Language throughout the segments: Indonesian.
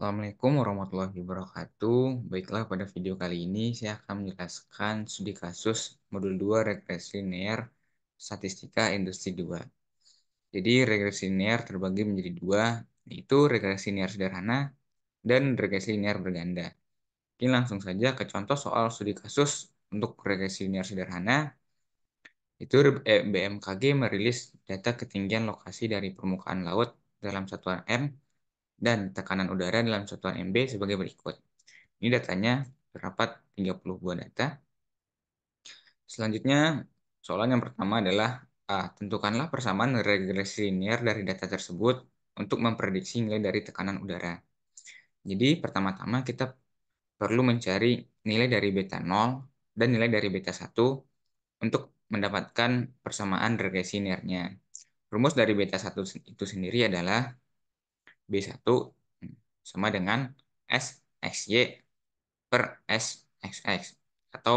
Assalamualaikum warahmatullahi wabarakatuh. Baiklah, pada video kali ini saya akan menjelaskan studi kasus modul 2 regresi linear statistika industri 2. Jadi regresi linear terbagi menjadi dua, yaitu regresi linear sederhana dan regresi linear berganda. Ini langsung saja ke contoh soal studi kasus untuk regresi linear sederhana. Itu eh, BMKG merilis data ketinggian lokasi dari permukaan laut dalam satuan M dan tekanan udara dalam satuan MB sebagai berikut. Ini datanya terdapat 30 buah data. Selanjutnya, soalan yang pertama adalah A. Tentukanlah persamaan regresi linear dari data tersebut untuk memprediksi nilai dari tekanan udara. Jadi, pertama-tama kita perlu mencari nilai dari beta 0 dan nilai dari beta 1 untuk mendapatkan persamaan regresi linearnya. Rumus dari beta 1 itu sendiri adalah B1 sama dengan S XY per S XX. Atau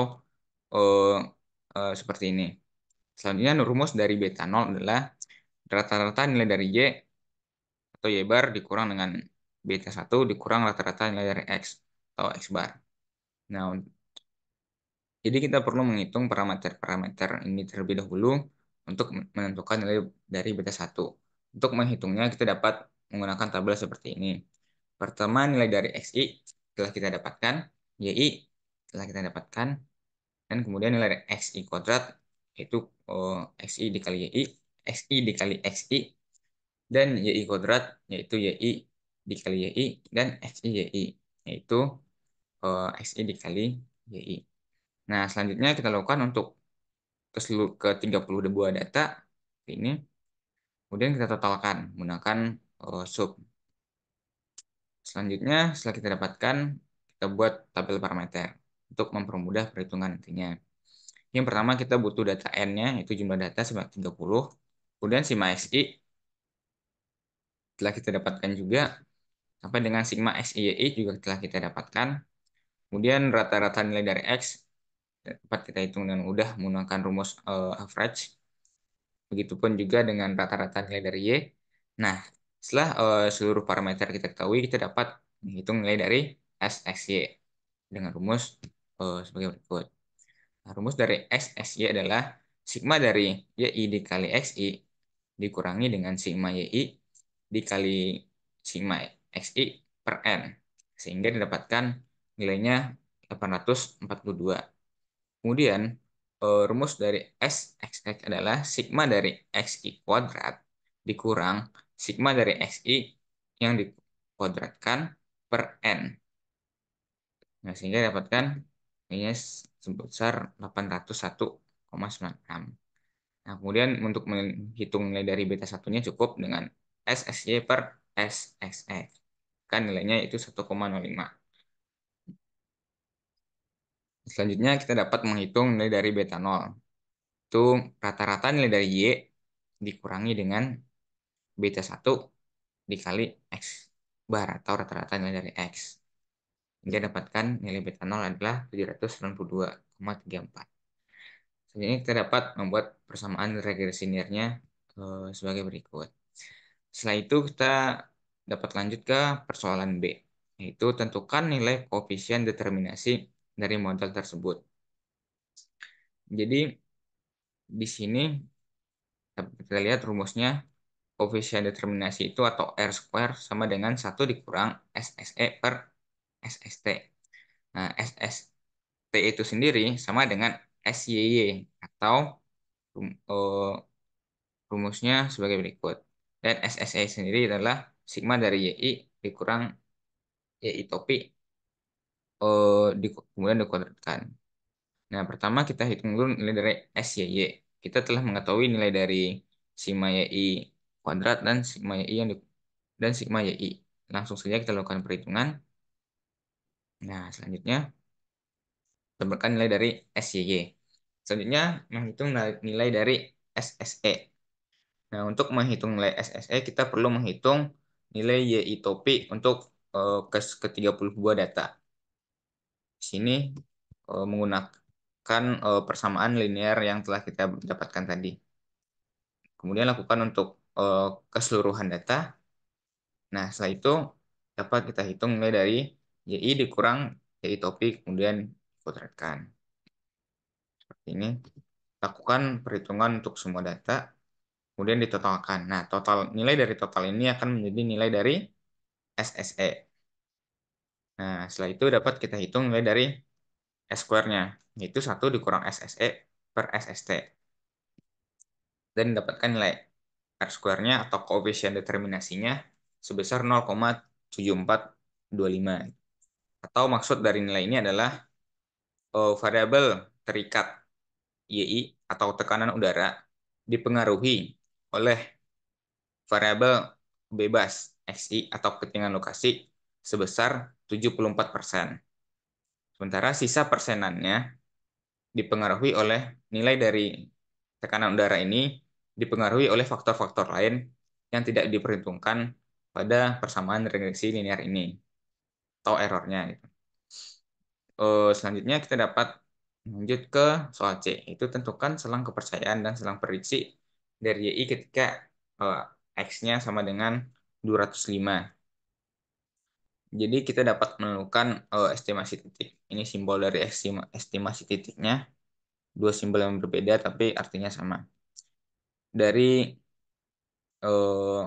uh, uh, seperti ini. Selanjutnya rumus dari beta 0 adalah rata-rata nilai dari Y atau Y bar dikurang dengan beta 1 dikurang rata-rata nilai dari X atau X bar. Nah, jadi kita perlu menghitung parameter-parameter ini terlebih dahulu untuk menentukan nilai dari beta 1. Untuk menghitungnya kita dapat menggunakan tabel seperti ini. Pertama, nilai dari XI telah kita dapatkan, YI telah kita dapatkan, dan kemudian nilai dari XI kuadrat, yaitu oh, eh, XI dikali YI, XI dikali XI, dan YI kuadrat, yaitu YI dikali YI, dan XI YI, yaitu oh, eh, XI dikali YI. Nah, selanjutnya kita lakukan untuk ke seluruh ke 32 data ini. Kemudian kita totalkan menggunakan oh, sub. Selanjutnya, setelah kita dapatkan, kita buat tabel parameter untuk mempermudah perhitungan nantinya. Yang pertama kita butuh data N-nya, yaitu jumlah data sebanyak 30. Kemudian sigma XI, telah kita dapatkan juga. Sampai dengan sigma XII juga telah kita dapatkan. Kemudian rata-rata nilai dari X, dapat kita hitung dengan mudah menggunakan rumus eh, average. Begitupun juga dengan rata-rata nilai dari Y. Nah, setelah uh, seluruh parameter kita ketahui, kita dapat menghitung nilai dari SXY dengan rumus uh, sebagai berikut. Nah, rumus dari SXY adalah sigma dari YI dikali XI dikurangi dengan sigma YI dikali sigma XI per N. Sehingga didapatkan nilainya 842. Kemudian eh, rumus dari SXX adalah sigma dari XI kuadrat dikurang sigma dari xi yang dikuadratkan per n. Nah, sehingga dapatkan nilainya sebesar 801,96. Nah, kemudian untuk menghitung nilai dari beta satunya cukup dengan SSY per SSX. E. Kan nilainya itu 1,05. Selanjutnya kita dapat menghitung nilai dari beta 0. Itu rata-rata nilai dari Y dikurangi dengan beta 1 dikali X bar atau rata-rata nilai dari X. Dia dapatkan nilai beta 0 adalah 792,34. Selanjutnya kita dapat membuat persamaan regresi linearnya eh, sebagai berikut. Setelah itu kita dapat lanjut ke persoalan B, yaitu tentukan nilai koefisien determinasi dari model tersebut. Jadi di sini kita lihat rumusnya koefisien determinasi itu atau R square sama dengan 1 dikurang SSE per SST. Nah, SST itu sendiri sama dengan SYY atau rum, uh, rumusnya sebagai berikut. Dan SSE sendiri adalah sigma dari YI dikurang YI topi eh, di, kemudian dikuadratkan. Nah, pertama kita hitung dulu nilai dari SYY. Kita telah mengetahui nilai dari sigma YI kuadrat dan sigma YI yang di, dan sigma YI. Langsung saja kita lakukan perhitungan. Nah, selanjutnya temukan nilai dari SYY. Selanjutnya menghitung nilai dari SSE. Nah, untuk menghitung nilai SSE kita perlu menghitung nilai YI topik untuk uh, ke, ke 32 data. Di sini uh, menggunakan uh, persamaan linear yang telah kita dapatkan tadi. Kemudian lakukan untuk Eh, keseluruhan data. Nah, setelah itu dapat kita hitung nilai dari JI dikurang JI topik, kemudian potretkan. Seperti ini. Lakukan perhitungan untuk semua data, kemudian ditotalkan. Nah, total nilai dari total ini akan menjadi nilai dari SSE. Nah, setelah itu dapat kita hitung nilai dari S-square-nya, yaitu 1 dikurang SSE per SST. Dan dapatkan nilai R-square-nya atau koefisien determinasinya sebesar 0,7425. Atau maksud dari nilai ini adalah uh, variabel terikat YI atau tekanan udara dipengaruhi oleh variabel bebas XI atau ketinggian lokasi sebesar 74%. Sementara sisa persenannya dipengaruhi oleh nilai dari tekanan udara ini dipengaruhi oleh faktor-faktor lain yang tidak diperhitungkan pada persamaan regresi linear ini atau errornya. Gitu. Eh, selanjutnya kita dapat lanjut ke soal C, itu tentukan selang kepercayaan dan selang prediksi dari YI ketika eh, X-nya sama dengan 205. Jadi kita dapat menemukan eh, estimasi titik. Ini simbol dari estimasi titiknya. Dua simbol yang berbeda tapi artinya sama dari eh,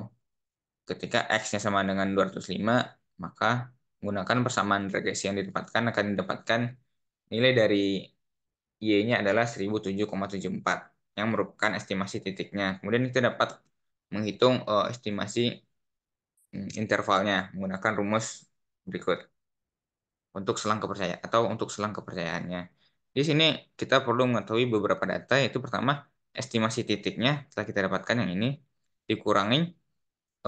ketika X-nya sama dengan 205, maka gunakan persamaan regresi yang ditempatkan akan didapatkan nilai dari Y-nya adalah 1007,74 yang merupakan estimasi titiknya. Kemudian kita dapat menghitung eh, estimasi hmm, intervalnya menggunakan rumus berikut untuk selang kepercayaan atau untuk selang kepercayaannya. Di sini kita perlu mengetahui beberapa data yaitu pertama estimasi titiknya setelah kita dapatkan yang ini dikurangi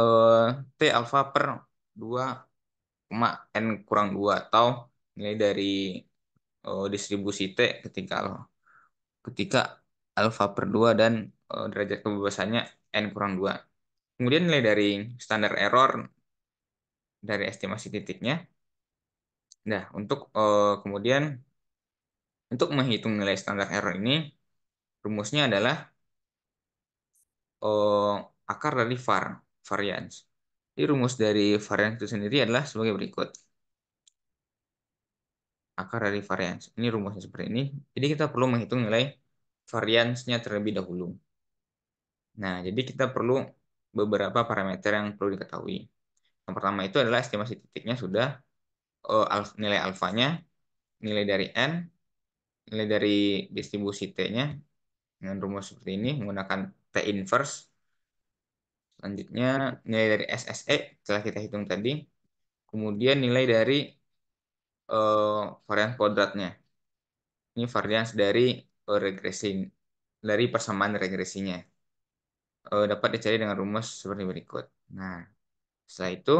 eh, T alfa per 2, N kurang 2 atau nilai dari eh, distribusi T ketika ketika alfa per 2 dan eh, derajat kebebasannya N kurang 2. Kemudian nilai dari standar error dari estimasi titiknya. Nah, untuk kemudian untuk menghitung nilai standar error ini rumusnya adalah eh, akar dari var, variance. Jadi rumus dari variance itu sendiri adalah sebagai berikut. Akar dari variance. Ini rumusnya seperti ini. Jadi kita perlu menghitung nilai variance terlebih dahulu. Nah, jadi kita perlu beberapa parameter yang perlu diketahui. Yang pertama itu adalah estimasi titiknya sudah uh, eh, alf, nilai alfanya, nilai dari n, nilai dari distribusi t-nya, dengan rumus seperti ini menggunakan T inverse. Selanjutnya nilai dari SSE setelah kita hitung tadi. Kemudian nilai dari uh, varian kuadratnya. Ini varian dari uh, regresi dari persamaan regresinya. Uh, dapat dicari dengan rumus seperti berikut. Nah, setelah itu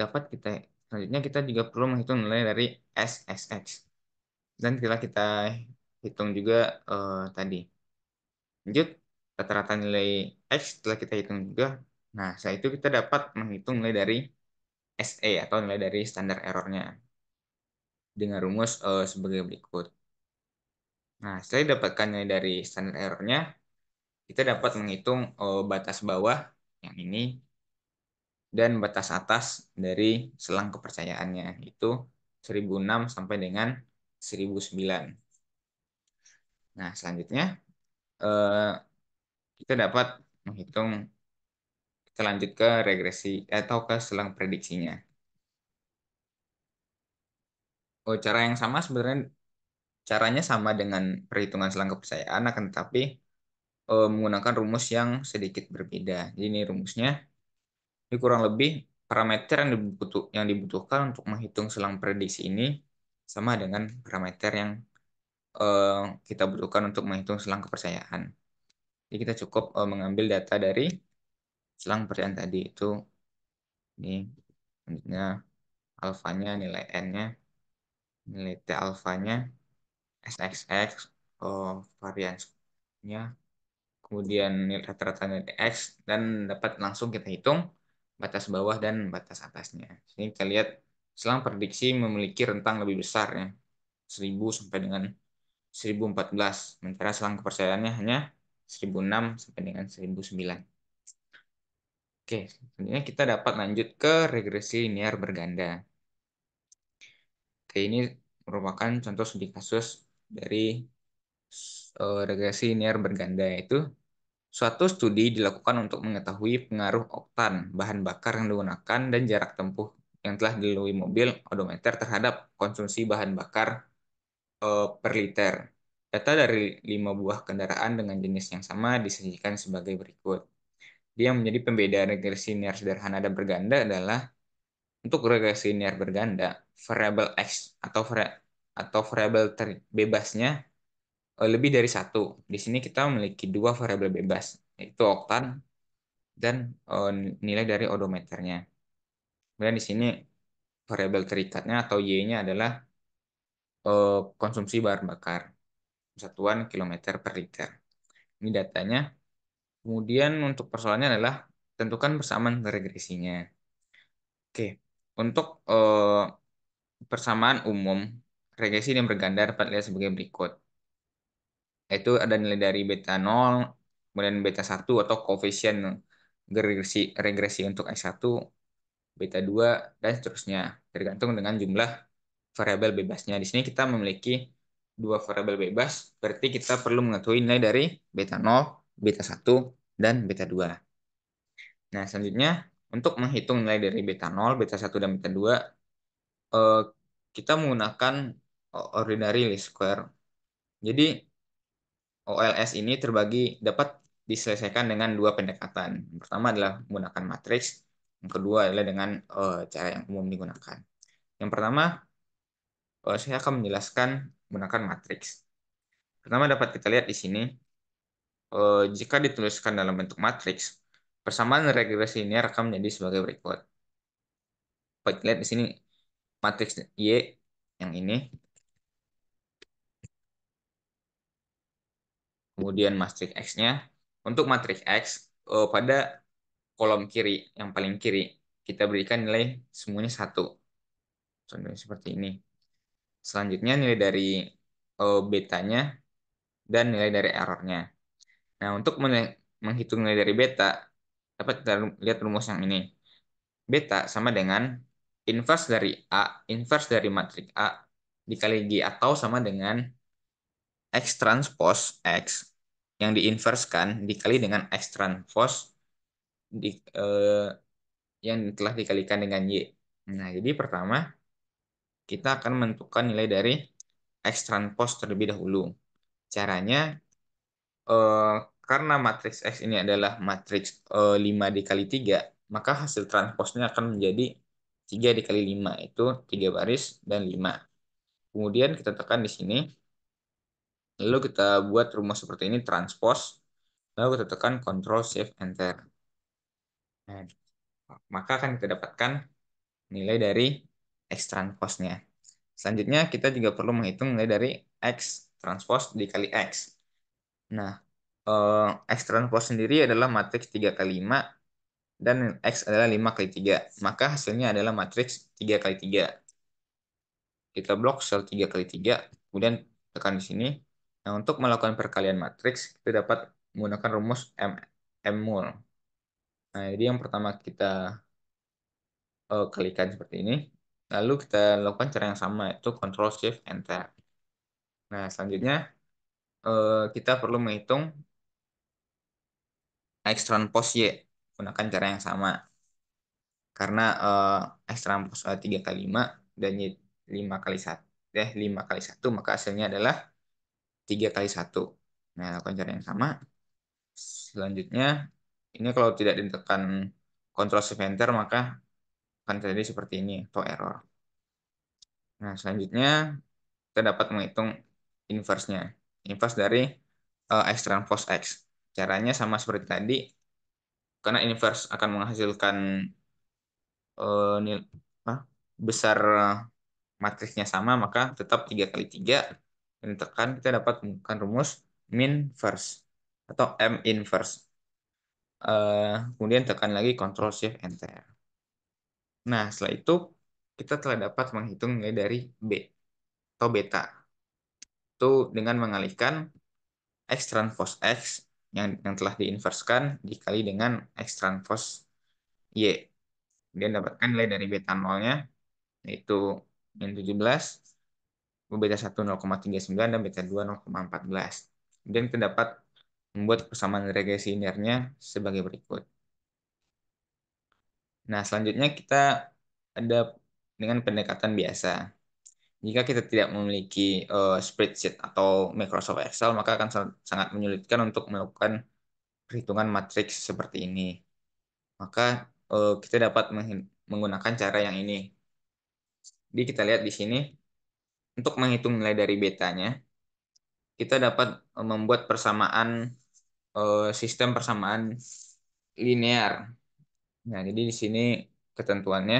dapat kita selanjutnya kita juga perlu menghitung nilai dari SSX. Dan setelah kita hitung juga uh, tadi. Lanjut, rata-rata nilai X setelah kita hitung juga. Nah, setelah itu kita dapat menghitung nilai dari SE atau nilai dari standar errornya dengan rumus uh, sebagai berikut. Nah, setelah dapatkan nilai dari standar errornya, kita dapat menghitung uh, batas bawah yang ini dan batas atas dari selang kepercayaannya itu 1006 sampai dengan 1009. Nah, selanjutnya eh, kita dapat menghitung kita lanjut ke regresi atau ke selang prediksinya. Oh, cara yang sama sebenarnya caranya sama dengan perhitungan selang kepercayaan akan tetapi eh, menggunakan rumus yang sedikit berbeda. Jadi ini rumusnya ini kurang lebih parameter yang dibutuh yang dibutuhkan untuk menghitung selang prediksi ini sama dengan parameter yang Eh, kita butuhkan untuk menghitung selang kepercayaan. Jadi kita cukup eh, mengambil data dari selang kepercayaan tadi itu ini selanjutnya alfanya nilai n-nya nilai t alfanya sxx oh, eh, variansnya kemudian nilai rata-rata nilai x dan dapat langsung kita hitung batas bawah dan batas atasnya. Sini kita lihat selang prediksi memiliki rentang lebih besar ya, 1000 sampai dengan 1014, sementara selang kepercayaannya hanya 1006 sampai dengan 1009. Oke, selanjutnya kita dapat lanjut ke regresi linear berganda. Oke, ini merupakan contoh studi kasus dari uh, regresi linear berganda yaitu suatu studi dilakukan untuk mengetahui pengaruh oktan, bahan bakar yang digunakan dan jarak tempuh yang telah dilalui mobil odometer terhadap konsumsi bahan bakar uh, per liter. Data dari lima buah kendaraan dengan jenis yang sama disajikan sebagai berikut. Dia menjadi pembeda regresi linear sederhana dan berganda adalah untuk regresi linear berganda, variabel x atau vari atau variabel bebasnya uh, eh, lebih dari satu. Di sini kita memiliki dua variabel bebas, yaitu oktan dan uh, nilai dari odometernya. Kemudian di sini variabel terikatnya atau y-nya adalah Eh, konsumsi bahan bakar satuan kilometer per liter. Ini datanya. Kemudian untuk persoalannya adalah tentukan persamaan regresinya. Oke, untuk eh, persamaan umum regresi yang berganda dapat dilihat sebagai berikut. itu ada nilai dari beta 0, kemudian beta 1 atau koefisien regresi regresi untuk S1, beta 2 dan seterusnya tergantung dengan jumlah variabel bebasnya. Di sini kita memiliki dua variabel bebas, berarti kita perlu mengetahui nilai dari beta 0, beta 1, dan beta 2. Nah, selanjutnya untuk menghitung nilai dari beta 0, beta 1, dan beta 2, eh, kita menggunakan ordinary least square. Jadi, OLS ini terbagi dapat diselesaikan dengan dua pendekatan. Yang pertama adalah menggunakan matriks, yang kedua adalah dengan eh, cara yang umum digunakan. Yang pertama, Oh, saya akan menjelaskan menggunakan matriks. Pertama dapat kita lihat di sini, eh, jika dituliskan dalam bentuk matriks, persamaan regresi ini akan menjadi sebagai berikut. Dapat lihat di sini, matriks Y yang ini, kemudian matriks X-nya. Untuk matriks X, eh, pada kolom kiri, yang paling kiri, kita berikan nilai semuanya satu. Contohnya seperti ini. Selanjutnya nilai dari uh, betanya dan nilai dari errornya. Nah, untuk menghitung nilai dari beta, dapat kita lihat rumus yang ini. Beta sama dengan inverse dari A, inverse dari matrik A dikali G atau sama dengan X transpose X yang diinverskan dikali dengan X transpose di, eh, yang telah dikalikan dengan Y. Nah, jadi pertama kita akan menentukan nilai dari X transpose terlebih dahulu. Caranya, eh, karena matriks X ini adalah matriks eh, 5 dikali 3, maka hasil transposnya akan menjadi 3 dikali 5, itu 3 baris dan 5. Kemudian kita tekan di sini, lalu kita buat rumah seperti ini, transpose, lalu kita tekan Ctrl Shift Enter. Nah, maka akan kita dapatkan nilai dari X transpose-nya. Selanjutnya kita juga perlu menghitung nilai dari X transpose dikali X. Nah, eh, X transpose sendiri adalah matriks 3 kali 5 dan X adalah 5 kali 3. Maka hasilnya adalah matriks 3 kali 3. Kita blok sel 3 kali 3, kemudian tekan di sini. Nah, untuk melakukan perkalian matriks, kita dapat menggunakan rumus M, M mul. Nah, jadi yang pertama kita uh, kalikan seperti ini. Lalu kita lakukan cara yang sama, yaitu Control Shift enter Nah, selanjutnya eh, kita perlu menghitung ekstern pos Y gunakan cara yang sama. Karena eh, pos 3 eh, kali 5 dan Y 5 kali 1. deh 5 kali 1 maka hasilnya adalah 3 kali 1. Nah, lakukan cara yang sama. Selanjutnya, ini kalau tidak ditekan Control Shift Enter maka akan terjadi seperti ini atau error. Nah, selanjutnya kita dapat menghitung inverse-nya. Inverse dari uh, X transpose X. Caranya sama seperti tadi. Karena inverse akan menghasilkan uh, nil, uh, besar matriksnya sama, maka tetap 3 kali 3 dan tekan kita dapat menggunakan rumus min first atau M inverse. Uh, kemudian tekan lagi Ctrl Shift Enter. Nah, setelah itu kita telah dapat menghitung nilai dari B atau beta. Itu dengan mengalihkan X transpose X yang, yang telah diinverskan dikali dengan X transpose Y. Kemudian dapatkan nilai dari beta nolnya, yaitu min 17, beta 1 0,39, dan beta 2 0,14. Kemudian kita dapat membuat persamaan regresi linearnya sebagai berikut. Nah, selanjutnya kita ada dengan pendekatan biasa. Jika kita tidak memiliki uh, spreadsheet atau Microsoft Excel, maka akan sangat menyulitkan untuk melakukan perhitungan matriks seperti ini. Maka uh, kita dapat menggunakan cara yang ini. Jadi kita lihat di sini, untuk menghitung nilai dari betanya, kita dapat eh, membuat persamaan uh, sistem persamaan linear Nah, jadi di sini ketentuannya.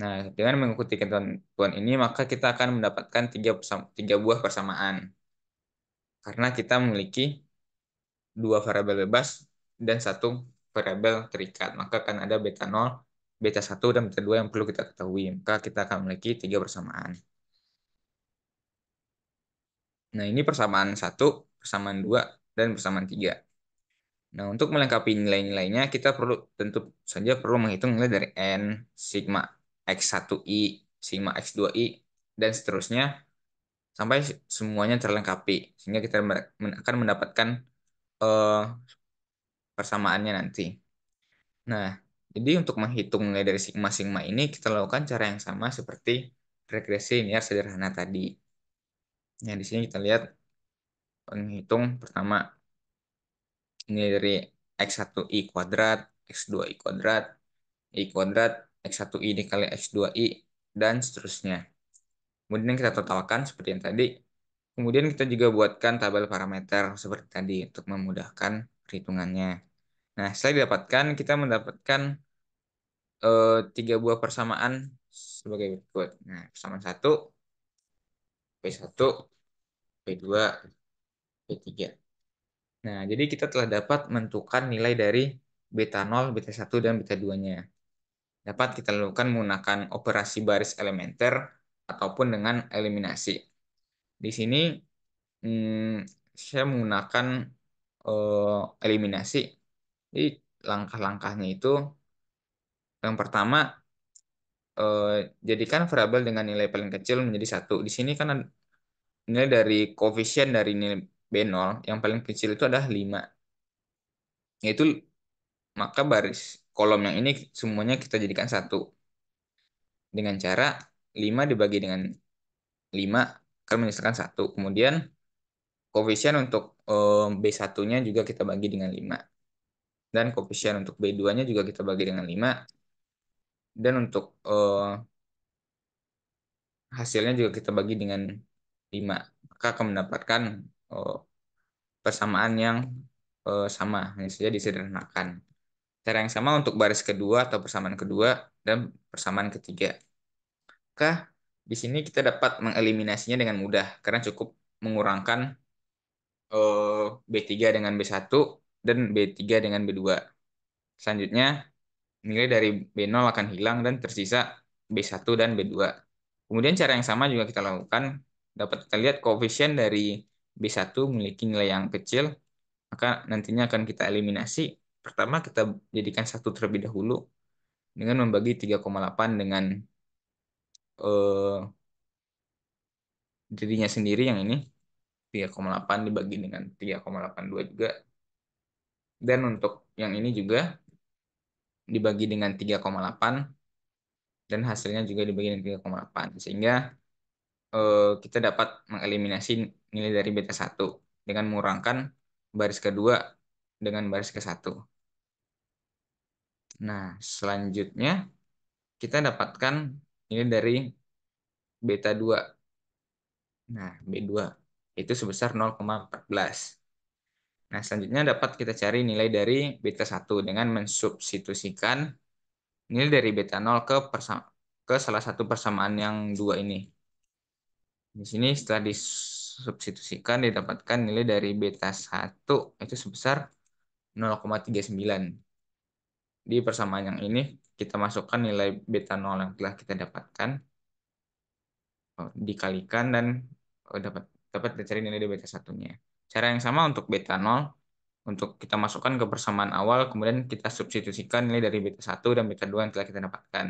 Nah, dengan mengikuti ketentuan ini, maka kita akan mendapatkan tiga, tiga buah persamaan. Karena kita memiliki dua variabel bebas dan satu variabel terikat. Maka akan ada beta 0, beta 1, dan beta 2 yang perlu kita ketahui. Maka kita akan memiliki tiga persamaan. Nah, ini persamaan satu, persamaan dua, dan persamaan tiga. Nah, untuk melengkapi nilai-nilainya, kita perlu tentu saja perlu menghitung nilai dari N, sigma X1I, sigma X2I, dan seterusnya, sampai semuanya terlengkapi. Sehingga kita akan mendapatkan uh, persamaannya nanti. Nah, jadi untuk menghitung nilai dari sigma-sigma ini, kita lakukan cara yang sama seperti regresi linear sederhana tadi. Nah, di sini kita lihat penghitung pertama ini dari X1i kuadrat, X2i kuadrat, i kuadrat, X1i dikali X2i, dan seterusnya. Kemudian kita totalkan seperti yang tadi. Kemudian kita juga buatkan tabel parameter seperti tadi untuk memudahkan perhitungannya. Nah, setelah didapatkan, kita mendapatkan eh, tiga buah persamaan sebagai berikut. Nah, persamaan satu P1, P2, P3. Nah, jadi kita telah dapat menentukan nilai dari beta 0, beta 1, dan beta 2-nya. Dapat kita lakukan menggunakan operasi baris elementer ataupun dengan eliminasi. Di sini hmm, saya menggunakan eh, eliminasi. Jadi langkah-langkahnya itu yang pertama eh, jadikan variabel dengan nilai paling kecil menjadi satu. Di sini kan nilai dari koefisien dari nilai B0 yang paling kecil itu adalah 5. Yaitu maka baris kolom yang ini semuanya kita jadikan satu. Dengan cara 5 dibagi dengan 5 akan menghasilkan satu. Kemudian koefisien untuk eh, B1-nya juga kita bagi dengan 5. Dan koefisien untuk B2-nya juga kita bagi dengan 5. Dan untuk eh, hasilnya juga kita bagi dengan 5. Maka akan mendapatkan Oh, persamaan yang eh, sama, misalnya disederhanakan. Cara yang sama untuk baris kedua atau persamaan kedua dan persamaan ketiga. Maka di sini kita dapat mengeliminasinya dengan mudah karena cukup mengurangkan eh, B3 dengan B1 dan B3 dengan B2. Selanjutnya, nilai dari B0 akan hilang dan tersisa B1 dan B2. Kemudian cara yang sama juga kita lakukan, dapat kita lihat koefisien dari B1 memiliki nilai yang kecil, maka nantinya akan kita eliminasi. Pertama kita jadikan satu terlebih dahulu dengan membagi 3,8 dengan eh, dirinya sendiri yang ini 3,8 dibagi dengan 3,82 juga. Dan untuk yang ini juga dibagi dengan 3,8 dan hasilnya juga dibagi dengan 3,8 sehingga Eh, kita dapat mengeliminasi nilai dari beta 1 dengan mengurangkan baris kedua dengan baris ke satu. Nah, selanjutnya kita dapatkan ini dari beta 2. Nah, B2 itu sebesar 0,14. Nah, selanjutnya dapat kita cari nilai dari beta 1 dengan mensubstitusikan nilai dari beta 0 ke, ke salah satu persamaan yang dua ini. Di sini setelah disubstitusikan didapatkan nilai dari beta 1 itu sebesar 0,39. Di persamaan yang ini kita masukkan nilai beta 0 yang telah kita dapatkan oh, dikalikan dan oh, dapat dapat dicari nilai dari beta satunya. Cara yang sama untuk beta 0 untuk kita masukkan ke persamaan awal, kemudian kita substitusikan nilai dari beta 1 dan beta 2 yang telah kita dapatkan.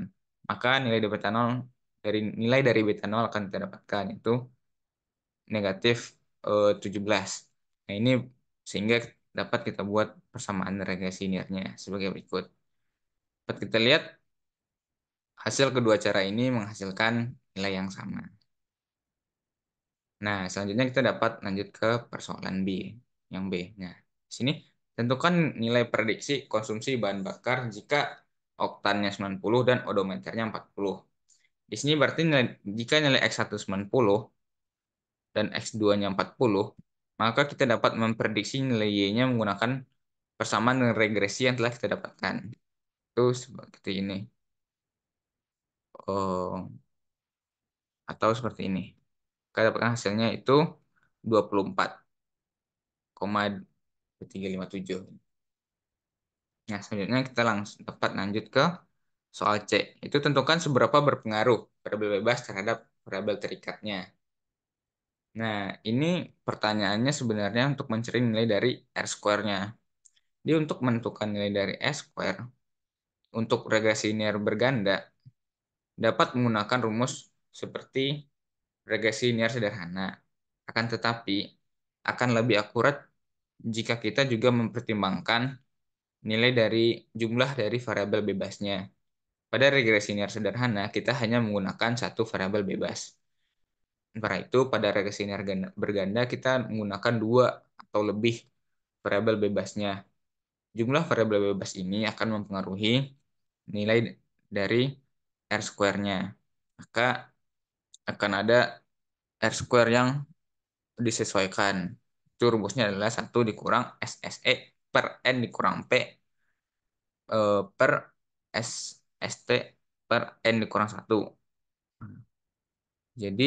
Maka nilai dari beta 0 dari nilai dari beta 0 akan kita dapatkan itu negatif eh, 17. Nah ini sehingga dapat kita buat persamaan regresi linearnya sebagai berikut. Dapat kita lihat hasil kedua cara ini menghasilkan nilai yang sama. Nah, selanjutnya kita dapat lanjut ke persoalan B, yang B. Nah, di sini tentukan nilai prediksi konsumsi bahan bakar jika oktannya 90 dan odometernya 40. Di sini berarti nilai, jika nilai X1 90 dan X2-nya 40, maka kita dapat memprediksi nilai Y-nya menggunakan persamaan dengan regresi yang telah kita dapatkan. Itu seperti ini. Oh, atau seperti ini. Kita dapatkan hasilnya itu 24,357. Nah, selanjutnya kita langsung dapat lanjut ke Soal C, itu tentukan seberapa berpengaruh variabel bebas terhadap variabel terikatnya. Nah, ini pertanyaannya sebenarnya untuk mencari nilai dari R square-nya. Dia untuk menentukan nilai dari S square untuk regresi linear berganda dapat menggunakan rumus seperti regresi linear sederhana. Akan tetapi, akan lebih akurat jika kita juga mempertimbangkan nilai dari jumlah dari variabel bebasnya. Pada regresi linear sederhana, kita hanya menggunakan satu variabel bebas. Karena itu, pada regresi linear berganda, kita menggunakan dua atau lebih variabel bebasnya. Jumlah variabel bebas ini akan mempengaruhi nilai dari R square-nya. Maka akan ada R square yang disesuaikan. Itu rumusnya adalah satu dikurang SSE per N dikurang P eh, per S ST per N dikurang 1. Hmm. Jadi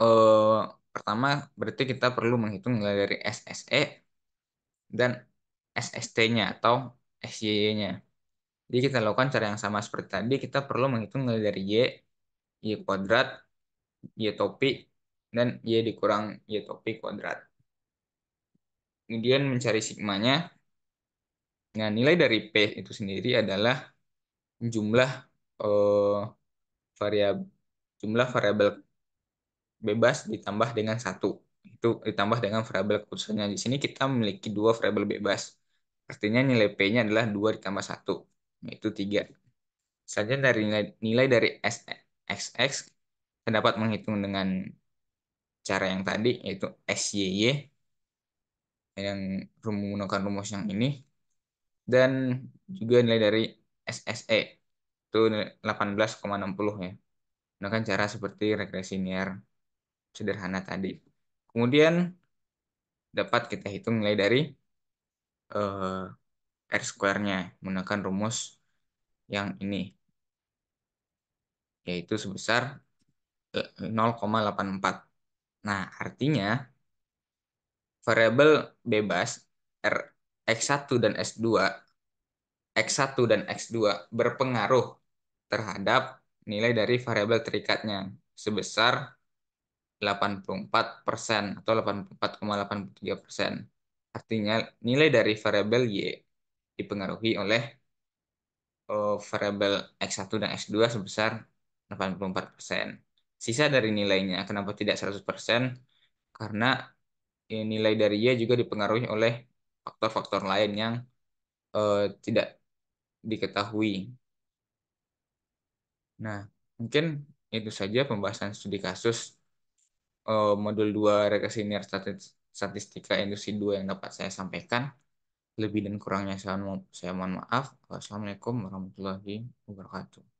eh, pertama berarti kita perlu menghitung nilai dari SSE dan SST-nya atau SYY-nya. Jadi kita lakukan cara yang sama seperti tadi, kita perlu menghitung nilai dari Y, Y kuadrat, Y topi, dan Y dikurang Y topi kuadrat. Kemudian mencari sigmanya, Nah, nilai dari P itu sendiri adalah jumlah eh, variabel jumlah variabel bebas ditambah dengan satu itu ditambah dengan variabel khususnya di sini kita memiliki dua variabel bebas artinya nilai p-nya adalah dua ditambah satu yaitu tiga selanjutnya dari nilai, nilai dari SXX kita dapat menghitung dengan cara yang tadi yaitu SYY yang menggunakan rumus yang ini dan juga nilai dari SSE itu 18,60 ya menggunakan cara seperti regresi linear sederhana tadi kemudian dapat kita hitung nilai dari uh, R square-nya menggunakan rumus yang ini yaitu sebesar 0,84. Eh, nah, artinya variabel bebas R X1 dan S2, X1 dan X2 berpengaruh terhadap nilai dari variabel terikatnya sebesar 84% atau 84,83%. Artinya nilai dari variabel Y dipengaruhi oleh uh, variabel X1 dan X2 sebesar 84%. Sisa dari nilainya kenapa tidak 100%? Karena eh, nilai dari Y juga dipengaruhi oleh faktor-faktor lain yang uh, tidak diketahui. Nah, mungkin itu saja pembahasan studi kasus uh, modul 2 regresi linear statistika industri 2 yang dapat saya sampaikan. Lebih dan kurangnya saya, saya mohon maaf. Wassalamualaikum warahmatullahi wabarakatuh.